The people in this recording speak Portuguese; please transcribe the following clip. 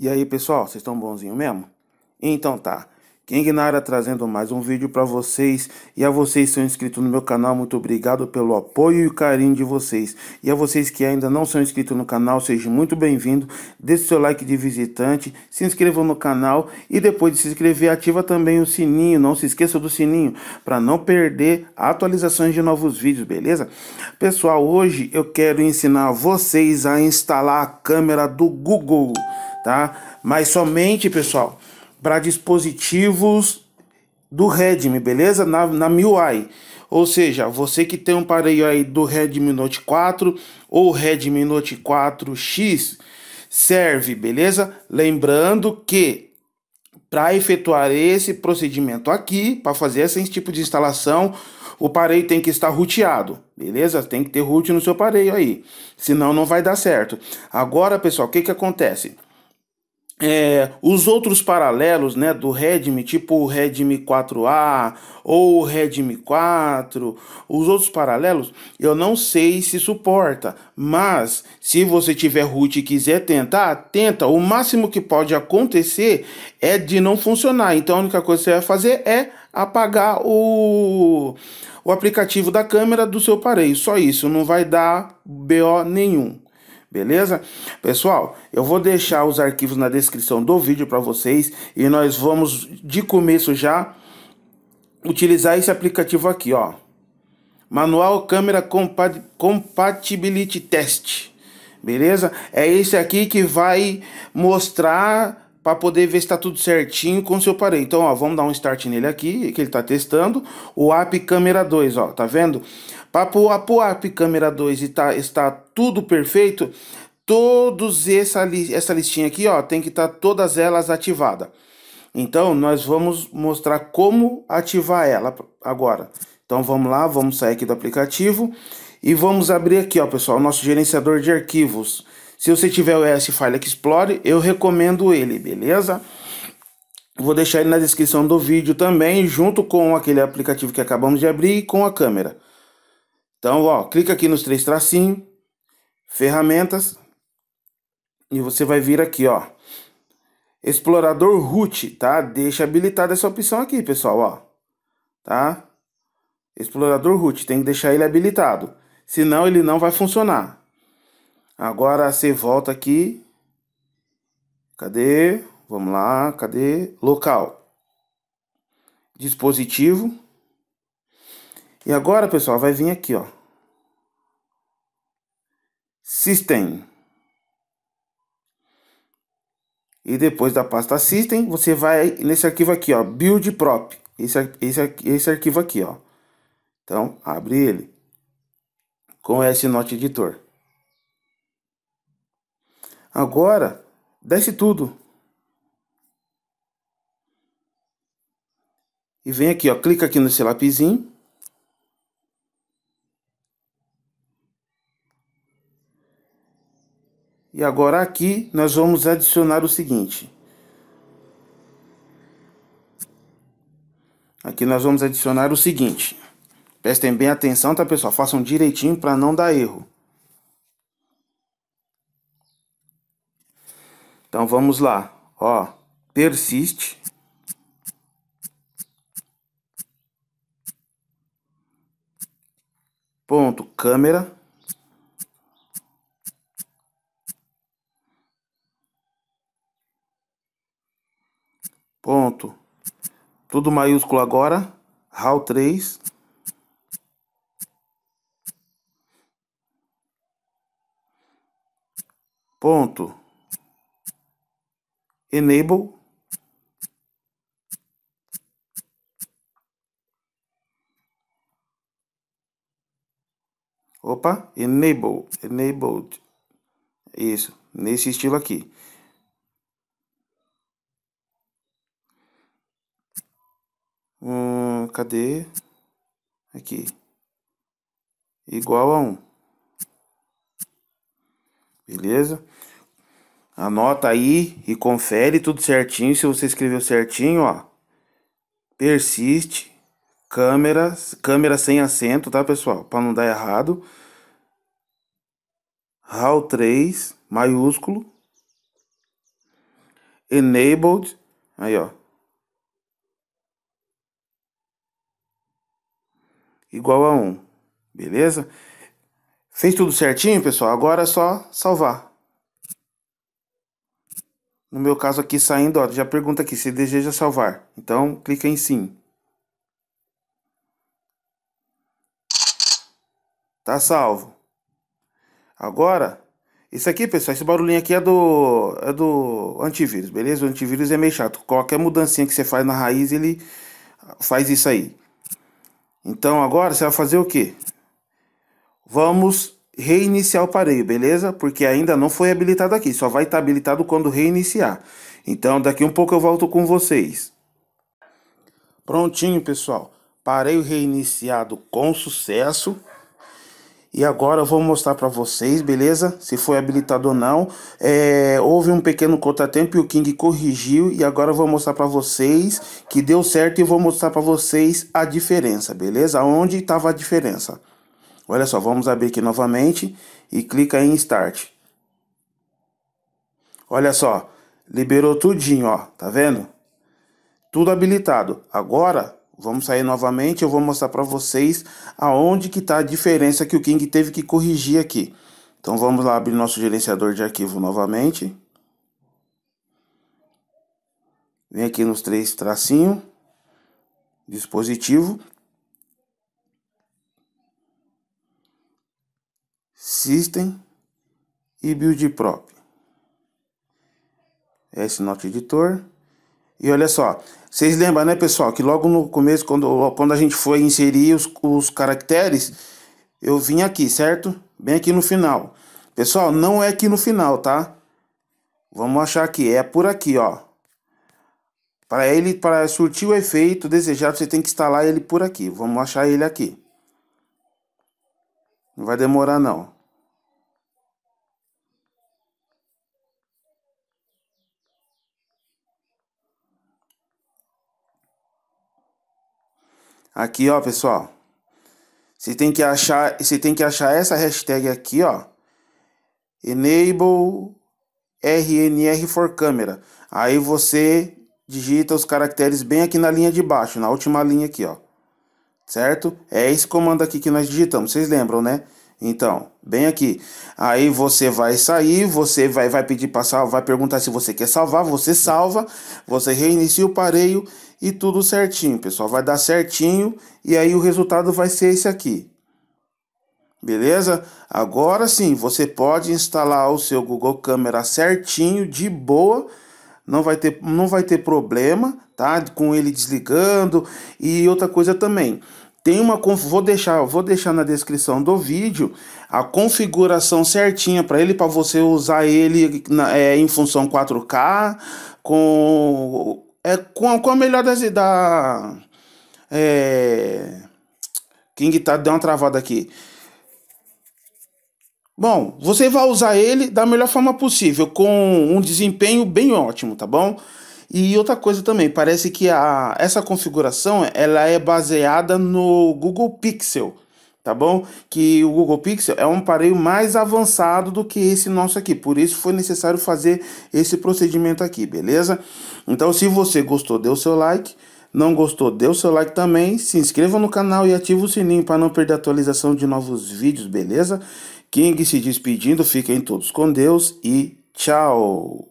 E aí, pessoal, vocês estão bonzinho mesmo? Então tá. Keng Nara é trazendo mais um vídeo para vocês e a vocês que são inscritos no meu canal, muito obrigado pelo apoio e carinho de vocês. E a vocês que ainda não são inscritos no canal, sejam muito bem-vindos, deixe seu like de visitante, se inscrevam no canal e depois de se inscrever ativa também o sininho, não se esqueça do sininho para não perder atualizações de novos vídeos, beleza? Pessoal, hoje eu quero ensinar vocês a instalar a câmera do Google, tá? Mas somente, pessoal, para dispositivos do Redmi, beleza? Na, na MIUI. Ou seja, você que tem um aparelho aí do Redmi Note 4 ou Redmi Note 4X, serve, beleza? Lembrando que para efetuar esse procedimento aqui, para fazer esse tipo de instalação, o aparelho tem que estar roteado, beleza? Tem que ter root no seu aparelho aí, senão não vai dar certo. Agora, pessoal, o que, que acontece? é, os outros paralelos né, do Redmi, tipo o Redmi 4A ou o Redmi 4, os outros paralelos, eu não sei se suporta, mas se você tiver root e quiser tentar, tenta. O máximo que pode acontecer é de não funcionar, então a única coisa que você vai fazer é apagar o, o aplicativo da câmera do seu aparelho, só isso, não vai dar BO nenhum. Beleza? Pessoal, eu vou deixar os arquivos na descrição do vídeo para vocês e nós vamos de começo já utilizar esse aplicativo aqui, ó. Manual Câmera Compatibility Test. Beleza? É esse aqui que vai mostrar para poder ver se está tudo certinho com o seu aparelho. Então, ó, vamos dar um start nele aqui, que ele está testando. O app câmera 2, ó, tá vendo? Papo Apuap, câmera 2, e tá, está tudo perfeito. Todos essa, li, essa listinha aqui, ó, tem que estar tá todas elas ativada. Então, nós vamos mostrar como ativar ela agora. Então, vamos lá, vamos sair aqui do aplicativo e vamos abrir aqui, ó, pessoal, o nosso gerenciador de arquivos. Se você tiver o ES File Explorer, eu recomendo ele, beleza? Vou deixar ele na descrição do vídeo também, junto com aquele aplicativo que acabamos de abrir e com a câmera. Então, ó, clica aqui nos três tracinhos, ferramentas, e você vai vir aqui, ó, explorador root, tá? Deixa habilitada essa opção aqui, pessoal, ó, tá? Explorador root, tem que deixar ele habilitado, senão ele não vai funcionar. Agora você volta aqui, cadê? Vamos lá, cadê? Local, dispositivo, e agora, pessoal, vai vir aqui, ó. System. E depois da pasta System, você vai nesse arquivo aqui, ó, Build Prop. Esse, esse, esse arquivo aqui, ó. Então, abre ele com S Note Editor. Agora, desce tudo. E vem aqui, ó, clica aqui no lapizinho. E agora aqui nós vamos adicionar o seguinte. Aqui nós vamos adicionar o seguinte. Prestem bem atenção, tá pessoal? Façam direitinho para não dar erro. Então vamos lá, ó, persiste. Ponto, câmera. Tudo maiúsculo agora. RAW 3. Ponto. Enable. Opa, enable, enabled. Isso, nesse estilo aqui. um cadê? Aqui. Igual a 1. Beleza? Anota aí e confere tudo certinho. Se você escreveu certinho, ó. Persiste. Câmera, câmera sem acento, tá, pessoal? Para não dar errado. RAW 3, maiúsculo. Enabled. Aí, ó. igual a 1. Beleza? Fez tudo certinho, pessoal? Agora é só salvar. No meu caso aqui, saindo, ó, já pergunta aqui se deseja salvar. Então, clica em sim. Tá salvo. Agora, isso aqui, pessoal, esse barulhinho aqui é do, é do antivírus, beleza? O antivírus é meio chato. Qualquer mudancinha que você faz na raiz, ele faz isso aí. Então agora você vai fazer o que? Vamos reiniciar o pareio, beleza? Porque ainda não foi habilitado aqui, só vai estar tá habilitado quando reiniciar. Então daqui um pouco eu volto com vocês. Prontinho, pessoal. Pareio reiniciado com sucesso. E agora eu vou mostrar para vocês, beleza? Se foi habilitado ou não. É, houve um pequeno contratempo e o King corrigiu. E agora eu vou mostrar para vocês que deu certo e vou mostrar para vocês a diferença, beleza? Onde estava a diferença. Olha só, vamos abrir aqui novamente e clica em Start. Olha só, liberou tudinho, ó, tá vendo? Tudo habilitado. Agora Vamos sair novamente, eu vou mostrar para vocês aonde que está a diferença que o King teve que corrigir aqui. Então vamos lá abrir nosso gerenciador de arquivo novamente. Vem aqui nos três tracinhos, dispositivo, System e Build Prop. Esse Note editor. E olha só, vocês lembram, né, pessoal, que logo no começo, quando, quando a gente foi inserir os, os caracteres, eu vim aqui, certo? Bem aqui no final. Pessoal, não é aqui no final, tá? Vamos achar aqui, é por aqui, ó. Para ele, para surtir o efeito desejado, você tem que instalar ele por aqui. Vamos achar ele aqui. Não vai demorar, não. Aqui, ó, pessoal. Você tem que achar, você tem que achar essa hashtag aqui, ó. Enable RNR for camera. Aí você digita os caracteres bem aqui na linha de baixo, na última linha aqui, ó. Certo? É esse comando aqui que nós digitamos, vocês lembram, né? Então, bem aqui. Aí você vai sair, você vai, vai pedir para salvar, vai perguntar se você quer salvar, você salva, você reinicia o pareio e tudo certinho, pessoal. Vai dar certinho e aí o resultado vai ser esse aqui. Beleza? Agora sim, você pode instalar o seu Google Câmera certinho, de boa. Não vai ter, não vai ter problema, tá? Com ele desligando. E outra coisa também, tem uma vou deixar vou deixar na descrição do vídeo a configuração certinha para ele para você usar ele na, é, em função 4K com é com, com a melhor das da é, King tá deu uma travada aqui. Bom, você vai usar ele da melhor forma possível, com um desempenho bem ótimo, tá bom? E outra coisa também, parece que a, essa configuração ela é baseada no Google Pixel tá bom? Que o Google Pixel é um aparelho mais avançado do que esse nosso aqui, por isso foi necessário fazer esse procedimento aqui, beleza? Então, se você gostou, dê o seu like. Não gostou, dê o seu like também. Se inscreva no canal e ative o sininho para não perder a atualização de novos vídeos, beleza? King se despedindo, fiquem todos com Deus e tchau!